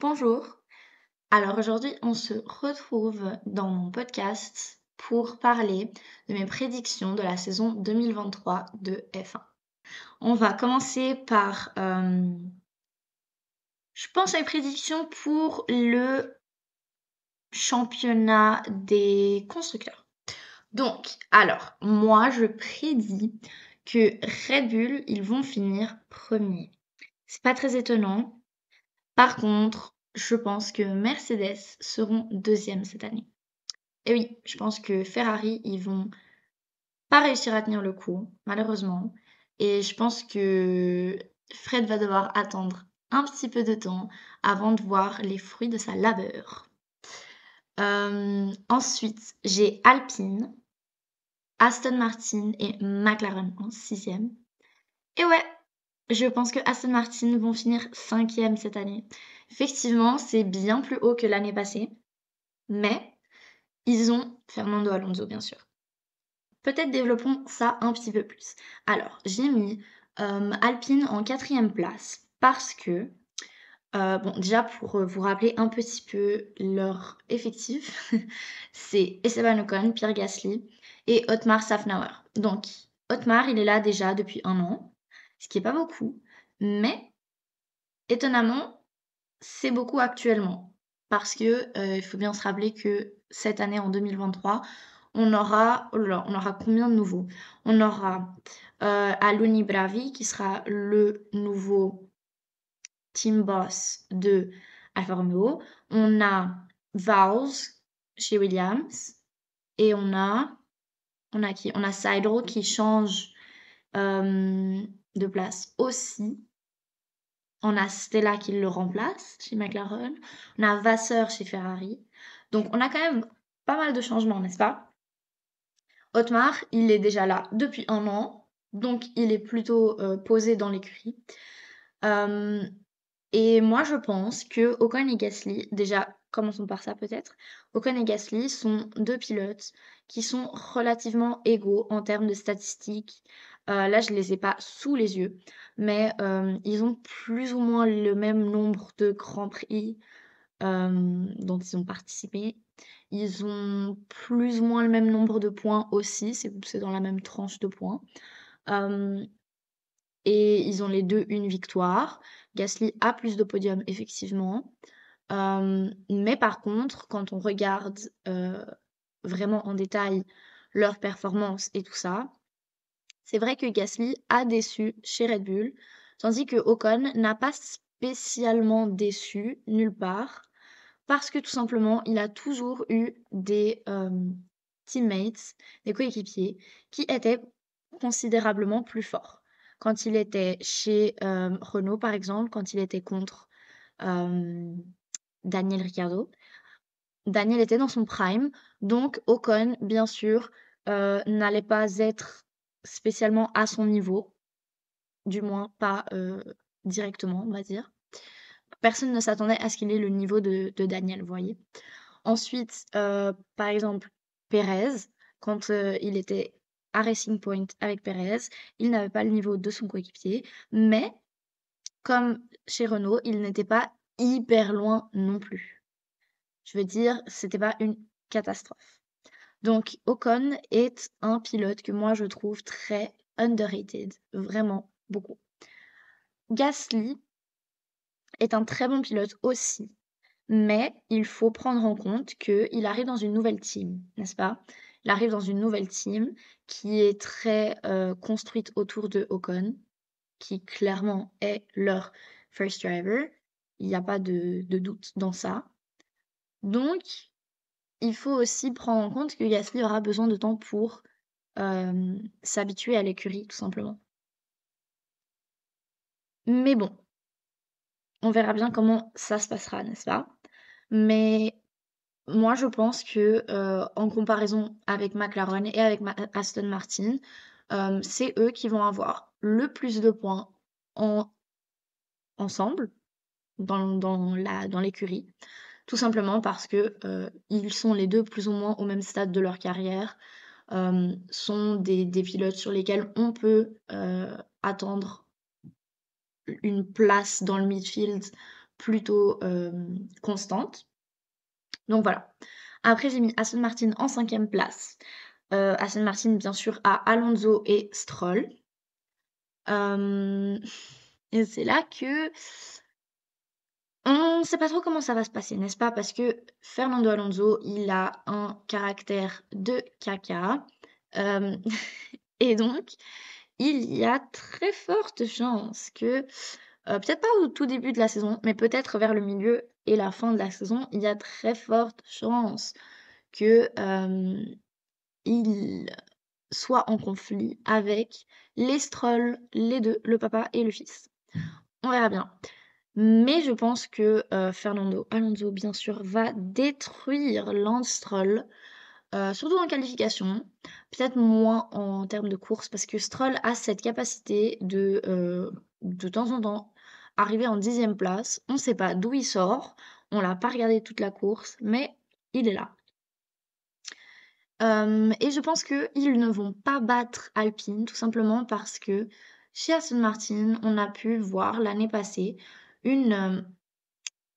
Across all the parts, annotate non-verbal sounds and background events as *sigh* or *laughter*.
Bonjour. Alors aujourd'hui, on se retrouve dans mon podcast pour parler de mes prédictions de la saison 2023 de F1. On va commencer par, euh, je pense, à mes prédictions pour le championnat des constructeurs. Donc, alors, moi, je prédis que Red Bull, ils vont finir premier. C'est pas très étonnant par contre, je pense que Mercedes seront deuxième cette année. Et oui, je pense que Ferrari, ils vont pas réussir à tenir le coup, malheureusement. Et je pense que Fred va devoir attendre un petit peu de temps avant de voir les fruits de sa labeur. Euh, ensuite, j'ai Alpine, Aston Martin et McLaren en sixième. Et ouais, je pense que Aston Martin vont finir cinquième cette année. Effectivement, c'est bien plus haut que l'année passée, mais ils ont Fernando Alonso, bien sûr. Peut-être développons ça un petit peu plus. Alors, j'ai mis euh, Alpine en quatrième place parce que, euh, bon, déjà pour euh, vous rappeler un petit peu leur effectif, *laughs* c'est Esteban Ocon, Pierre Gasly et Otmar Safnauer. Donc, Otmar, il est là déjà depuis un an ce qui n'est pas beaucoup, mais étonnamment, c'est beaucoup actuellement. Parce que euh, il faut bien se rappeler que cette année, en 2023, on aura, oh on aura combien de nouveaux On aura euh, Aluni Bravi, qui sera le nouveau team boss de Alfa Romeo. On a Vows chez Williams. Et on a, on a qui On a qui change euh, de place aussi. On a Stella qui le remplace chez McLaren. On a Vasseur chez Ferrari. Donc on a quand même pas mal de changements, n'est-ce pas Otmar, il est déjà là depuis un an. Donc il est plutôt euh, posé dans l'écurie. Euh, et moi je pense que Ocon et Gasly, déjà, Commençons par ça peut-être. Ocon et Gasly sont deux pilotes qui sont relativement égaux en termes de statistiques. Euh, là, je ne les ai pas sous les yeux, mais euh, ils ont plus ou moins le même nombre de grands prix euh, dont ils ont participé. Ils ont plus ou moins le même nombre de points aussi, c'est dans la même tranche de points. et ils ont les deux une victoire. Gasly a plus de podiums, effectivement mais par contre, quand on regarde vraiment en détail leurs performances et tout ça, c'est vrai que Gasly a déçu chez Red Bull, tandis que Ocon n'a pas spécialement déçu nulle part, parce que tout simplement, il a toujours eu des teammates, des coéquipiers, qui étaient considérablement plus forts. Quand il était chez Renault, par exemple, quand il était contre Daniel Ricciardo. Daniel était dans son prime, donc Ocon, bien sûr, euh, n'allait pas être spécialement à son niveau, du moins pas euh, directement, on va dire. Personne ne s'attendait à ce qu'il ait le niveau de, Daniel, vous voyez. Ensuite, euh, par exemple, Perez, quand il était à Racing Point avec Perez, il n'avait pas le niveau de son coéquipier, mais comme chez Renault, il n'était pas hyper loin non plus. Je veux dire, c'était pas une catastrophe. Donc Ocon est un pilote que moi je trouve très underrated, vraiment beaucoup. Gasly est un très bon pilote aussi, mais il faut prendre en compte qu'il arrive dans une nouvelle team, n'est-ce pas Il arrive dans une nouvelle team qui est très euh, construite autour de Ocon, qui clairement est leur first driver, il n'y a pas de, doute dans ça. Donc, il faut aussi prendre en compte que Gasly aura besoin de temps pour euh, s'habituer à l'écurie, tout simplement. Mais bon, on verra bien comment ça se passera, n'est-ce pas Mais moi, je pense que euh, en comparaison avec McLaren et avec Aston Martin, euh, c'est eux qui vont avoir le plus de points en... ensemble dans, la, dans l'écurie. Tout simplement parce que euh, ils sont les deux plus ou moins au même stade de leur carrière, euh, sont des, pilotes sur lesquels on peut euh, attendre une place dans le midfield plutôt constante. Donc voilà. Après, j'ai mis Aston Martin en cinquième place. Euh, Aston Martin, bien sûr, à Alonso et Stroll. *laughs* et c'est là que on ne sait pas trop comment ça va se passer, n'est-ce pas Parce que Fernando Alonso, il a un caractère de caca. Euh, *laughs* et donc, il y a très forte chance que, euh, peut-être pas au tout début de la saison, mais peut-être vers le milieu et la fin de la saison, il y a très forte chance que euh, il soit en conflit avec les Strolls, les deux, le papa et le fils. On verra bien. Mais je pense que euh, Fernando Alonso, bien sûr, va détruire Lance Stroll, euh, surtout en qualification, peut-être moins en termes de course, parce que Stroll a cette capacité de, euh, de temps en temps, arriver en dixième place. On ne sait pas d'où il sort, on l'a pas regardé toute la course, mais il est là. et je pense qu'ils ne vont pas battre Alpine, tout simplement parce que chez Aston Martin, on a pu voir l'année passée une euh,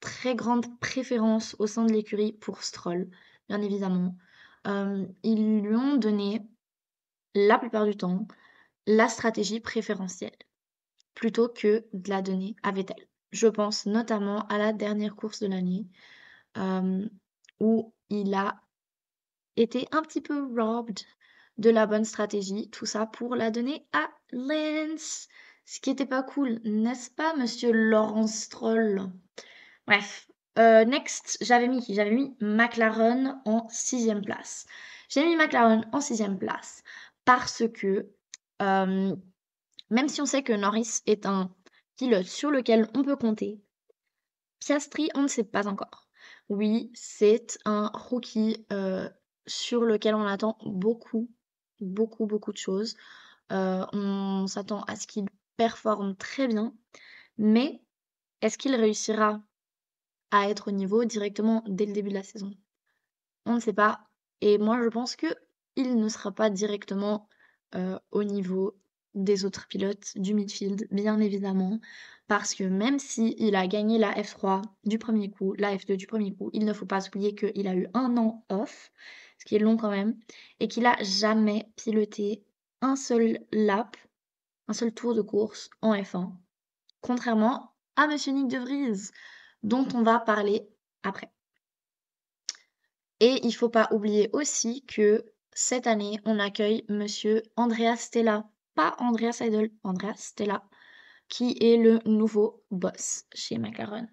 très grande préférence au sein de l'écurie pour Stroll, bien évidemment. Euh, ils lui ont donné la plupart du temps la stratégie préférentielle plutôt que de la donner à Vettel. Je pense notamment à la dernière course de l'année euh, où il a été un petit peu robbed de la bonne stratégie, tout ça pour la donner à Lens ce qui était pas cool, n'est-ce pas, monsieur Laurence Stroll Bref. Euh, next, j'avais mis J'avais mis McLaren en sixième place. J'ai mis McLaren en sixième place parce que euh, même si on sait que Norris est un pilote sur lequel on peut compter, Piastri, on ne sait pas encore. Oui, c'est un rookie euh, sur lequel on attend beaucoup, beaucoup, beaucoup de choses. on s'attend à ce qu'il performe très bien, mais est-ce qu'il réussira à être au niveau directement dès le début de la saison On ne sait pas. Et moi, je pense que il ne sera pas directement euh, au niveau des autres pilotes du midfield, bien évidemment, parce que même si il a gagné la F3 du premier coup, la F2 du premier coup, il ne faut pas oublier qu'il a eu un an off, ce qui est long quand même, et qu'il a jamais piloté un seul lap un seul tour de course en F1, contrairement à Monsieur Nick de Vries, dont on va parler après. Et il ne faut pas oublier aussi que cette année, on accueille Monsieur Andrea Stella, pas Andrea Seidel, Andrea Stella, qui est le nouveau boss chez McLaren.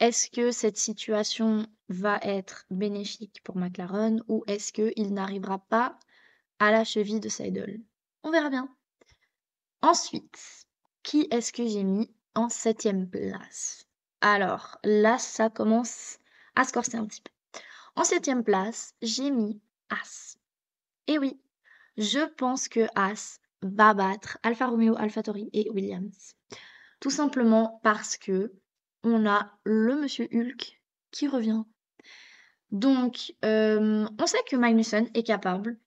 Est-ce que cette situation va être bénéfique pour McLaren ou est-ce qu'il n'arrivera pas à la cheville de Seidel On verra bien. Ensuite, qui est-ce que j'ai mis en septième place Alors là, ça commence à se corser un petit peu. En septième place, j'ai mis As. Et eh oui, je pense que As va battre Alfa Romeo, Alfa Tori et Williams. Tout simplement parce que on a le monsieur Hulk qui revient. Donc, euh, on sait que Magnussen est capable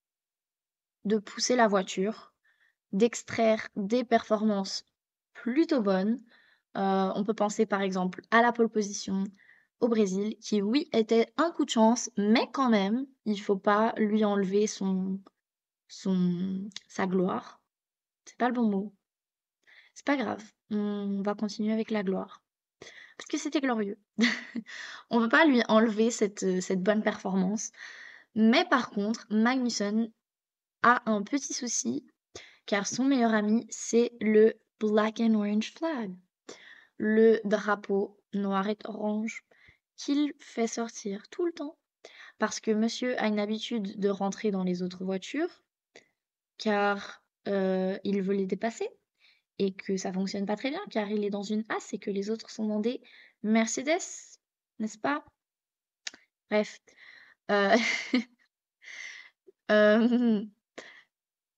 de pousser la voiture d'extraire des performances plutôt bonnes. Euh, on peut penser par exemple à la pole position au Brésil, qui oui était un coup de chance, mais quand même, il ne faut pas lui enlever son, son, sa gloire. C'est pas le bon mot. C'est pas grave, on va continuer avec la gloire. Parce que c'était glorieux. *laughs* on ne peut pas lui enlever cette, cette bonne performance. Mais par contre, Magnussen a un petit souci car son meilleur ami, c'est le Black and Orange Flag, le drapeau noir et orange qu'il fait sortir tout le temps. Parce que monsieur a une habitude de rentrer dans les autres voitures, car euh, il veut les dépasser, et que ça fonctionne pas très bien, car il est dans une as et que les autres sont dans des Mercedes, n'est-ce pas Bref. euh... *laughs* euh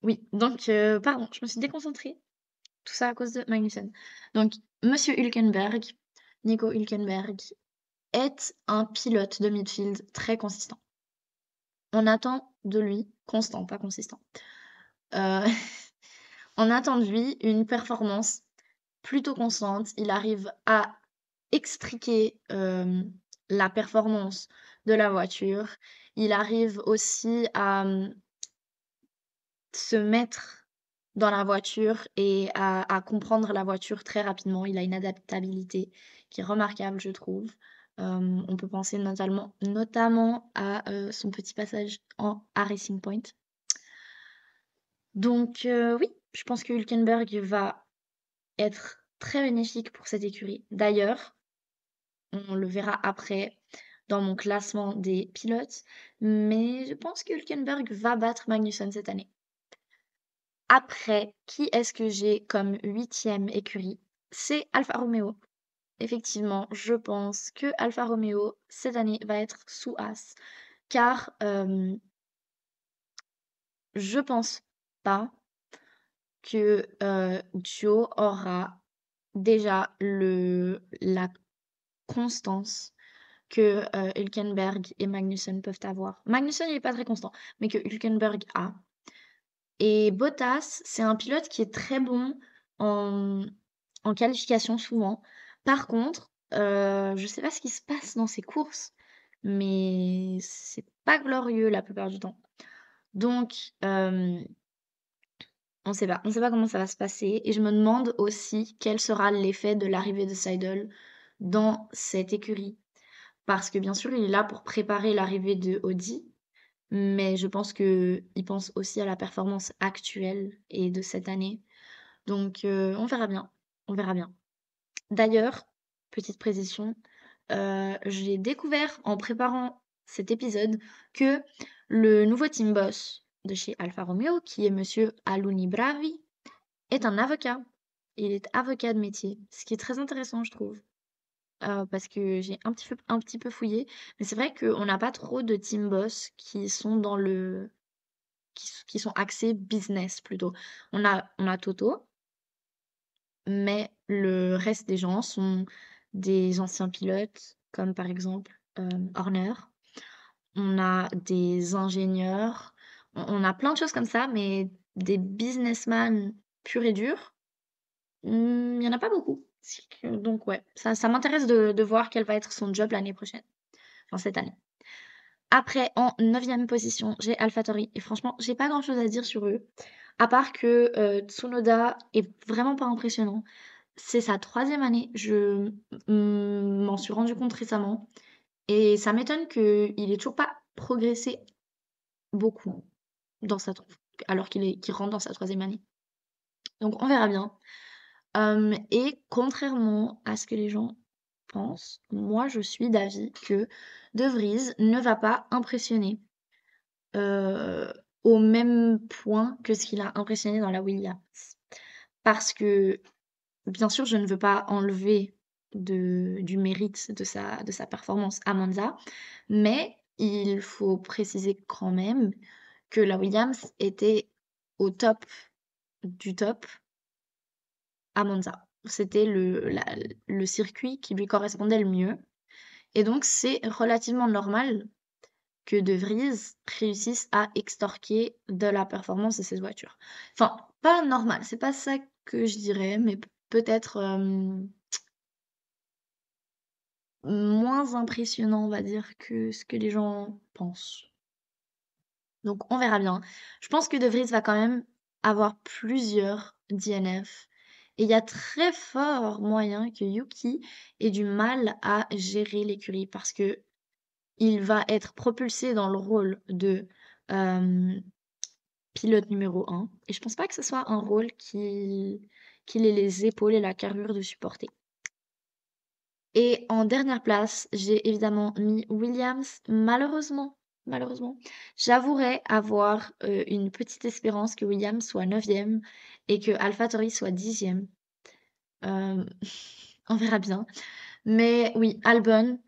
oui, donc, euh, pardon, je me suis déconcentrée. Tout ça à cause de Magnussen. Donc, Monsieur Hülkenberg, Nico Hülkenberg, est un pilote de midfield très consistant. On attend de lui, constant, pas consistant, euh, *laughs* on attend de lui une performance plutôt constante. Il arrive à extriquer euh, la performance de la voiture. Il arrive aussi à se mettre dans la voiture et à, comprendre la voiture très rapidement. Il a une adaptabilité qui est remarquable, je trouve. Euh, on peut penser notamment, notamment à euh, son petit passage en, à Racing Point. Donc euh, oui, je pense que Hülkenberg va être très bénéfique pour cette écurie. D'ailleurs, on le verra après dans mon classement des pilotes, mais je pense que Hülkenberg va battre Magnussen cette année. Après, qui est-ce que j'ai comme huitième écurie C'est Alfa Romeo. Effectivement, je pense que Alfa Romeo, cette année, va être sous As. Car je euh, je pense pas que euh, Joe aura déjà le, la constance que euh, Hülkenberg et Magnussen peuvent avoir. Magnussen n'est pas très constant, mais que Hülkenberg a. Et Bottas, c'est un pilote qui est très bon en, en qualification souvent. Par contre, euh, je ne sais pas ce qui se passe dans ses courses, mais c'est pas glorieux la plupart du temps. Donc, euh, on ne sait pas. On sait pas comment ça va se passer. Et je me demande aussi quel sera l'effet de l'arrivée de Seidel dans cette écurie. Parce que bien sûr, il est là pour préparer l'arrivée de Audi, mais je pense qu'il pense aussi à la performance actuelle et de cette année. Donc euh, on verra bien, on verra bien. D'ailleurs, petite précision, euh, j'ai découvert en préparant cet épisode que le nouveau team boss de chez Alfa Romeo, qui est monsieur Aluni Bravi, est un avocat. Il est avocat de métier, ce qui est très intéressant, je trouve. Ah, parce que j'ai un petit peu, un petit peu fouillé. Mais c'est vrai qu'on n'a pas trop de team boss qui sont dans le. Qui, sont axés business plutôt. On a, on a Toto, mais le reste des gens sont des anciens pilotes, comme par exemple euh, Horner. On a des ingénieurs. On, on a plein de choses comme ça, mais des businessmen purs et durs, hmm, il n'y en a pas beaucoup. Donc ouais, ça, m'intéresse de, voir quel va être son job l'année prochaine, enfin cette année. Après, en 9 position, j'ai AlphaTauri. Et franchement, j'ai pas grand chose à dire sur eux. À part que euh, Tsunoda est vraiment pas impressionnant. C'est sa troisième année. Je m'en suis rendu compte récemment. Et ça m'étonne qu'il ait toujours pas progressé beaucoup dans sa alors qu'il rentre dans sa troisième année. Donc on verra bien et contrairement à ce que les gens pensent, moi je suis d'avis que De Vries ne va pas impressionner au même point que ce qu'il a impressionné dans la Williams. Parce que, bien sûr, je ne veux pas enlever du mérite de sa, de sa performance à Monza, mais il faut préciser quand même que la Williams était au top du top c'était le, circuit qui lui correspondait le mieux. Et donc, c'est relativement normal que De Vries réussisse à extorquer de la performance de ses voitures Enfin, pas normal, c'est pas ça que je dirais, mais peut-être euh, moins impressionnant, on va dire, que ce que les gens pensent. Donc, on verra bien. Je pense que De Vries va quand même avoir plusieurs DNF et il y a très fort moyen que Yuki ait du mal à gérer l'écurie parce que il va être propulsé dans le rôle de pilote numéro 1. Et je pense pas que ce soit un rôle qu'il ait les épaules et la carrure de supporter. Et en dernière place, j'ai évidemment mis Williams, malheureusement, malheureusement. J'avouerais avoir euh, une petite espérance que William soit 9e et que AlphaTauri soit 10e. Euh, *laughs* on verra bien. Mais oui, Albon,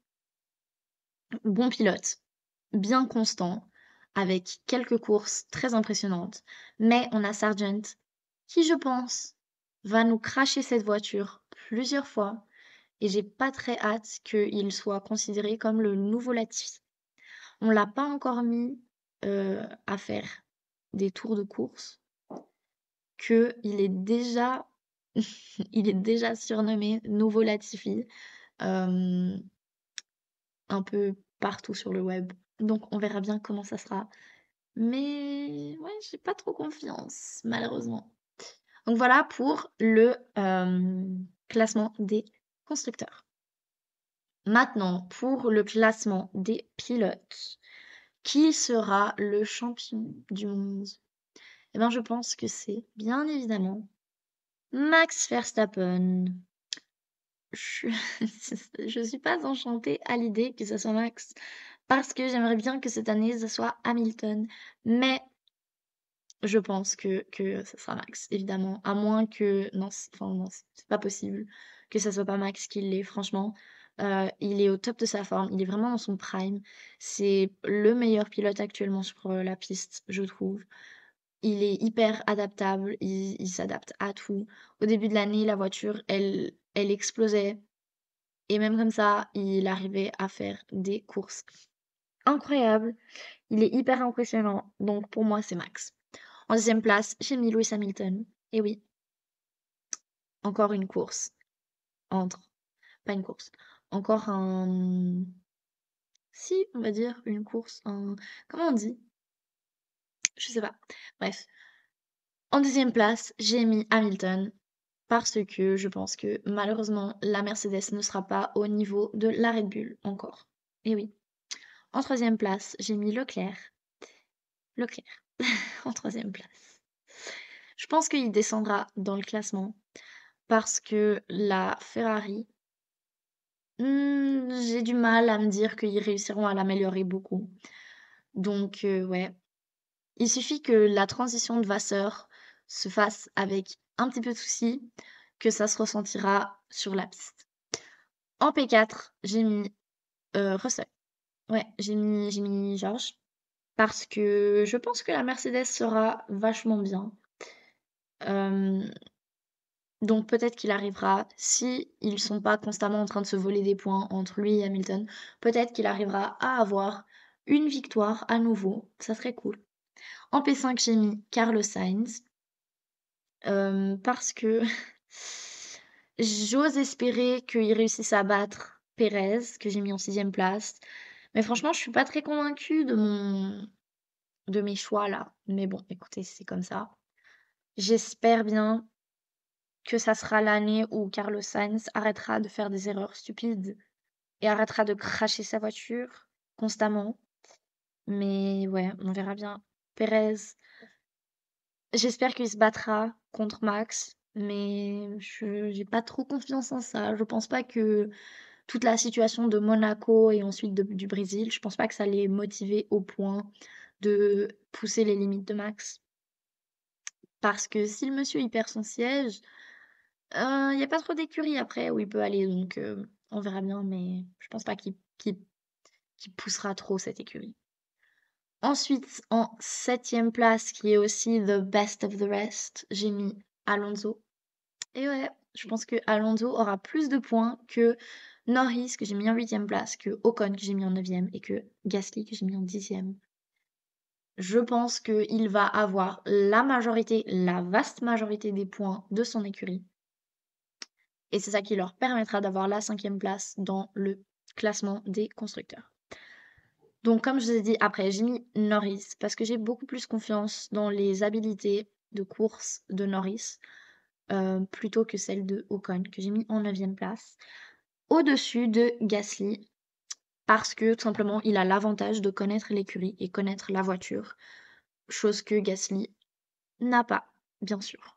bon pilote, bien constant, avec quelques courses très impressionnantes. Mais on a Sargent qui, je pense, va nous cracher cette voiture plusieurs fois. Et j'ai pas très hâte qu'il soit considéré comme le nouveau Latifi. On l'a pas encore mis euh, à faire des tours de course, que il est déjà, *laughs* il est déjà surnommé nouveau Latifi, euh, un peu partout sur le web. Donc on verra bien comment ça sera. Mais ouais, j'ai pas trop confiance, malheureusement. Donc voilà pour le euh, classement des constructeurs. Maintenant, pour le classement des pilotes, qui sera le champion du monde Eh bien, je pense que c'est bien évidemment Max Verstappen. Je ne *laughs* suis pas enchantée à l'idée que ce soit Max, parce que j'aimerais bien que cette année, ce soit Hamilton. Mais je pense que, que ça sera Max, évidemment. À moins que. Non, enfin, non c'est pas possible que ça soit pas Max qui l'est, franchement. Euh, il est au top de sa forme, il est vraiment dans son prime. C'est le meilleur pilote actuellement sur euh, la piste, je trouve. Il est hyper adaptable, il, s'adapte à tout. Au début de l'année, la voiture, elle, elle explosait. Et même comme ça, il arrivait à faire des courses incroyables. Il est hyper impressionnant. Donc pour moi, c'est Max. En deuxième place, j'ai mis Lewis Hamilton. Et oui, encore une course entre, pas une course, encore un. Si, on va dire, une course, un. Comment on dit Je sais pas. Bref. En deuxième place, j'ai mis Hamilton parce que je pense que malheureusement, la Mercedes ne sera pas au niveau de la Red Bull encore. Et oui. En troisième place, j'ai mis Leclerc. Leclerc, *laughs* en troisième place. Je pense qu'il descendra dans le classement parce que la Ferrari Mmh, j'ai du mal à me dire qu'ils réussiront à l'améliorer beaucoup. Donc, euh, ouais. Il suffit que la transition de Vasseur se fasse avec un petit peu de souci, que ça se ressentira sur la piste. En P4, j'ai mis euh, Russell. Ouais, j'ai mis, j'ai mis Georges. Parce que je pense que la Mercedes sera vachement bien. Euh, donc peut-être qu'il arrivera, si ils sont pas constamment en train de se voler des points entre lui et Hamilton, peut-être qu'il arrivera à avoir une victoire à nouveau. Ça serait cool. En P5, j'ai mis Carlos Sainz. Euh, parce que *laughs* j'ose espérer qu'il réussisse à battre Perez, que j'ai mis en sixième place. Mais franchement, je ne suis pas très convaincue de mon de mes choix là. Mais bon, écoutez, c'est comme ça. J'espère bien que ça sera l'année où Carlos Sainz arrêtera de faire des erreurs stupides et arrêtera de cracher sa voiture constamment. Mais ouais, on verra bien. Pérez, j'espère qu'il se battra contre Max, mais je n'ai pas trop confiance en ça. Je pense pas que toute la situation de Monaco et ensuite du Brésil, je pense pas que ça l'ait motivé au point de pousser les limites de Max. Parce que si le monsieur y perd son siège, euh, il n'y a pas trop d'écurie après où il peut aller donc euh, on verra bien, mais je pense pas qu'il poussera trop cette écurie. Ensuite, en septième place, qui est aussi the best of the rest, j'ai mis Alonso et ouais, je pense que Alonso aura plus de points que Norris, que j'ai mis en huitième place, que Ocon, que j'ai mis en 9 et que Gasly, que j'ai mis en 10 Je pense qu'il va avoir la majorité, la vaste majorité des points de son écurie. Et c'est ça qui leur permettra d'avoir la cinquième place dans le classement des constructeurs. Donc comme je vous ai dit, après j'ai mis Norris parce que j'ai beaucoup plus confiance dans les habilités de course de Norris euh, plutôt que celle de Ocon que j'ai mis en neuvième place. Au-dessus de Gasly parce que tout simplement il a l'avantage de connaître l'écurie et connaître la voiture, chose que Gasly n'a pas, bien sûr.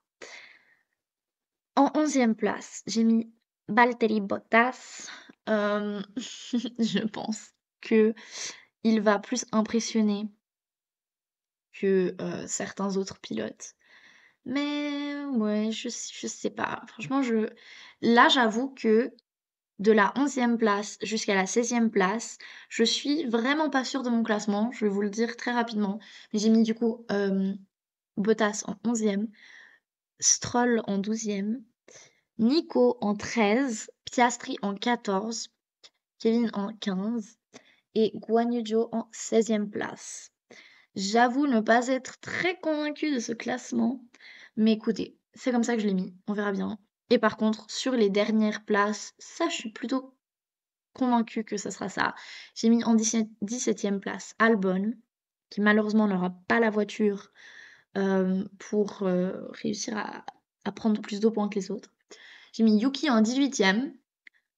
En onzième place, j'ai mis Valtteri Bottas. Euh, *laughs* je pense que il va plus impressionner que euh, certains autres pilotes. Mais ouais, je, sais pas. Franchement, je là, j'avoue que de la 11e place jusqu'à la 16e place, je suis vraiment pas sûre de mon classement. Je vais vous le dire très rapidement. j'ai mis du coup euh, Bottas en 11e, Stroll en 12e, Nico en 13, Piastri en 14, Kevin en 15 et Guanyu en 16e place. J'avoue ne pas être très convaincue de ce classement, mais écoutez, c'est comme ça que je l'ai mis, on verra bien. Et par contre, sur les dernières places, ça je suis plutôt convaincue que ce sera ça. J'ai mis en 17, e place Albon, qui malheureusement n'aura pas la voiture euh, pour euh, réussir à, prendre plus de points que les autres. J'ai mis Yuki en 18 e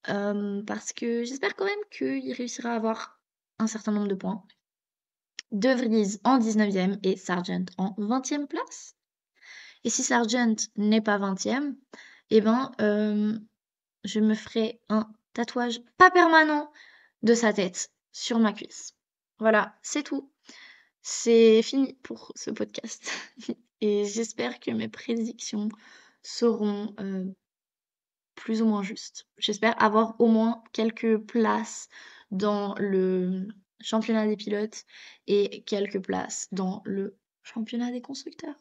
euh, parce que j'espère quand même qu'il réussira à avoir un certain nombre de points. De Vries en 19 e et Sargent en 20 e place. Et si Sargent n'est pas 20 e eh ben, je me ferai un tatouage pas permanent de sa tête sur ma cuisse. Voilà, c'est tout. C'est fini pour ce podcast. *laughs* Et j'espère que mes prédictions seront euh, plus ou moins justes. J'espère avoir au moins quelques places dans le championnat des pilotes et quelques places dans le championnat des constructeurs.